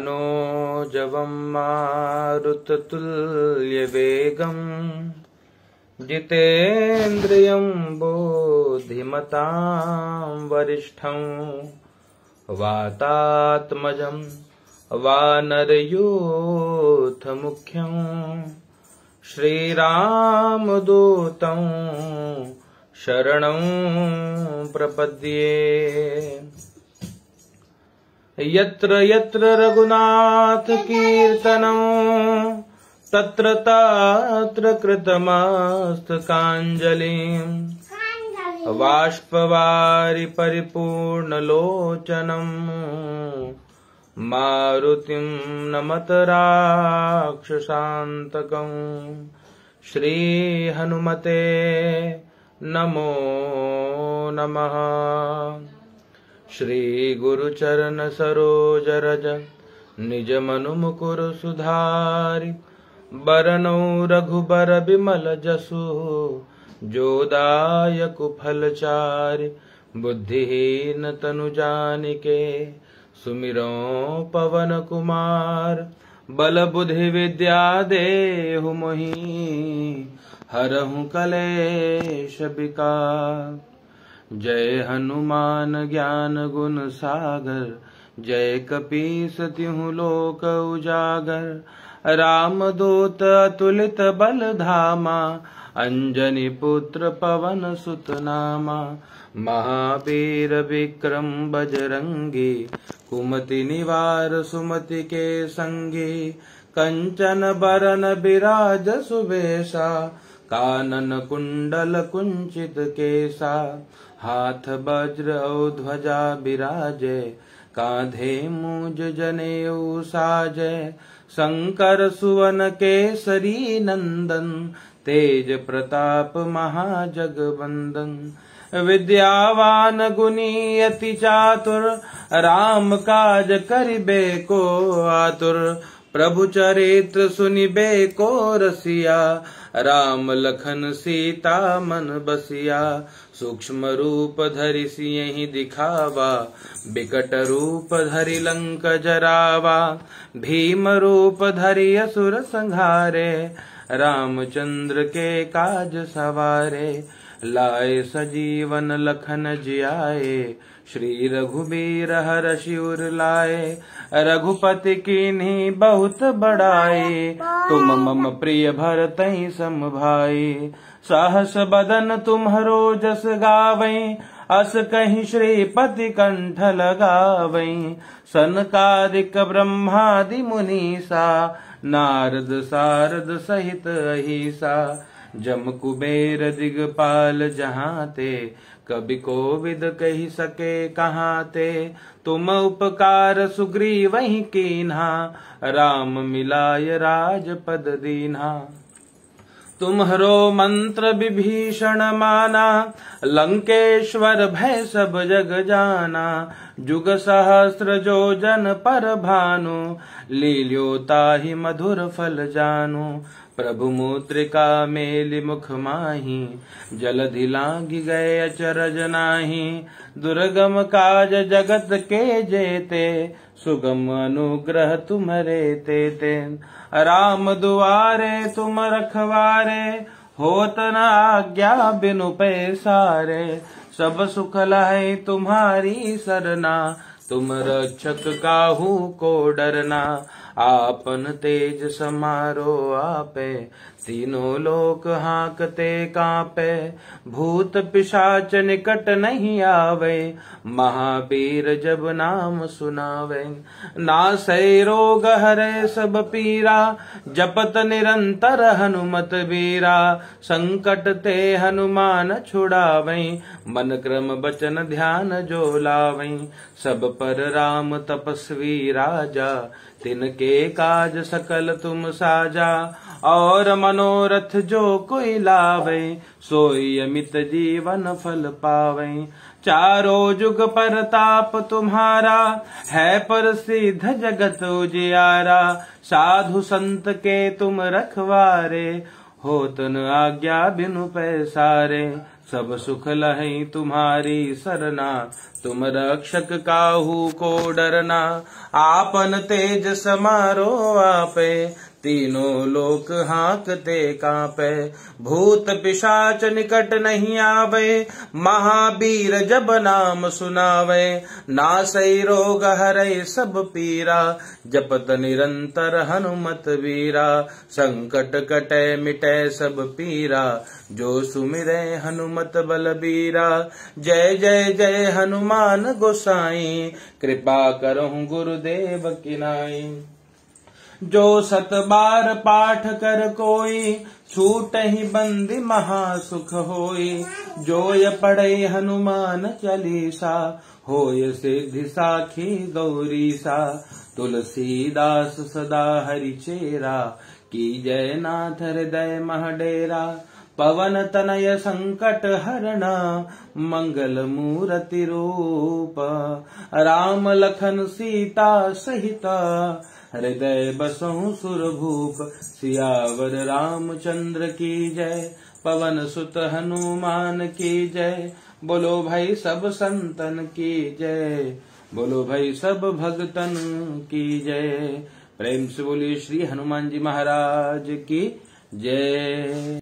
जितेन्द्रिय बोधिमता जितेन्द्रियं बोधिमतां वरिष्ठं वातात्मजं वानरयूथमुख्यं श्रीरामदूतं शरणं प्रपद्ये यत्र यत्र रघुनाथ कीर्तनम् तत्र तत्र कृतमस्तकाञ्जलिम् बाष्पवारि परिपूर्णलोचनम् मारुतिम् नमत राक्षसान्तकम् श्रीहनुमते नमो नमः श्री गुरु चरण सरोज रज निज मनु मुकुर सुधारि बरनौ रघुबर बिमल जसु जो फल फलचारि बुद्धिहीन तनु जानिके सुमिरो पवन कुमार बल बुद्धि विद्या देहु मोहि हरहु कलेश विकार जय हनुमान ज्ञान गुण सागर जय कपी सत्यु लोक उजागर राम दूत अतुलित बल धामा अंजनी पुत्र पवन सुत नामा महावीर विक्रम बजरंगी कुमति निवार सुमति के संगी कंचन बरन विराज सुबेशा कानन कुंडल कुंचित केसा हाथ वज्र और ध्वजा विराजे कांधे मूज जनेऊ साजय शंकर सुवन केसरी नंदन तेज प्रताप महाजग महाजगबंदन विद्यावान गुनी अति चातुर राम काज करिबे को आतुर प्रभु चरित्र सुनिबे को रसिया राम लखन सीता मन बसिया सूक्ष्म रूप धरि सी दिखावा बिकट रूप धरि लंक जरावा भीम रूप धरि असुर संहारे रामचंद्र के काज सवारे लाए सजीवन लखन जियाए श्री रघुबीर हर शिवर लाए रघुपति की बहुत बड़ाए तुम मम प्रिय भरत सम भाई साहस बदन तुम्हरो जस गावे अस कही श्रीपति कंठ लगावे सनकारिक ब्रह्मादि मुनीसा नारद सारद सहित अहिसा जम कुबेर दिगपाल जहाँ ते कभी कोविद कही सके कहा ते तुम उपकार सुग्री वही कीन्हा राम मिलाय राजपद दीन्हा तुम्हरो मंत्र विभीषण माना लंकेश्वर भय सब जग जाना जुग सहस्र जो जन पर भानु लील्योता ही मधुर फल जानु प्रभु मुद्रिका मेल मुख माही जल धिला गए अचरज नाही दुर्गम काज जगत के जेते सुगम अनुग्रह ते ते राम दुआरे तुम रखवारे होत न आज्ञा बिनु पैसारे सब सुख लाए तुम्हारी सरना तुम रक्षक काहू को डरना आपन तेज समारो आपे तीनों लोक हाकते कापे भूत पिशाच निकट नहीं आवे महावीर जब नाम सुनावे ना से रोग हरे सब पीरा जपत निरंतर हनुमत वीरा संकट ते हनुमान छुड़ावे मन क्रम बचन ध्यान जो लावे सब पर राम तपस्वी राजा तिनके काज सकल तुम साजा और मनोरथ जो कोई लावे सोई अमित जीवन फल पावे चारो जुग पर ताप तुम्हारा है पर सिद्ध जगत उजियारा साधु संत के तुम रखवारे हो तन आज्ञा बिनु पैसारे सब सुख लही तुम्हारी सरना तुम रक्षक काहू को डरना आपन तेज समारो आपे तीनों लोक हाकते कांपे भूत पिशाच निकट नहीं आवे महावीर जब नाम सुनावे सही रोग हरे सब पीरा जपत निरंतर हनुमत वीरा संकट कटे मिटे सब पीरा जो सुमिरे हनुमत बलबीरा जय जय जय हनुमान गोसाई कृपा करो गुरुदेव किनाई जो सत बार पाठ कर कोई छूट ही बंदी महासुख होई जो य पढ़े हनुमान चालीसा हो सिद्धि साखी गौरी सा तुलसीदास सदा हरिचेरा की जय नाथ हृदय महडेरा पवन तनय संकट हरण मंगल मूरति रूप राम लखन सीता सहिता हृदय बसु सुर भूप सियावर रामचंद्र की जय पवन सुत हनुमान की जय बोलो भाई सब संतन की जय बोलो भाई सब भगतन की जय प्रेम से बोलिए श्री हनुमान जी महाराज की जय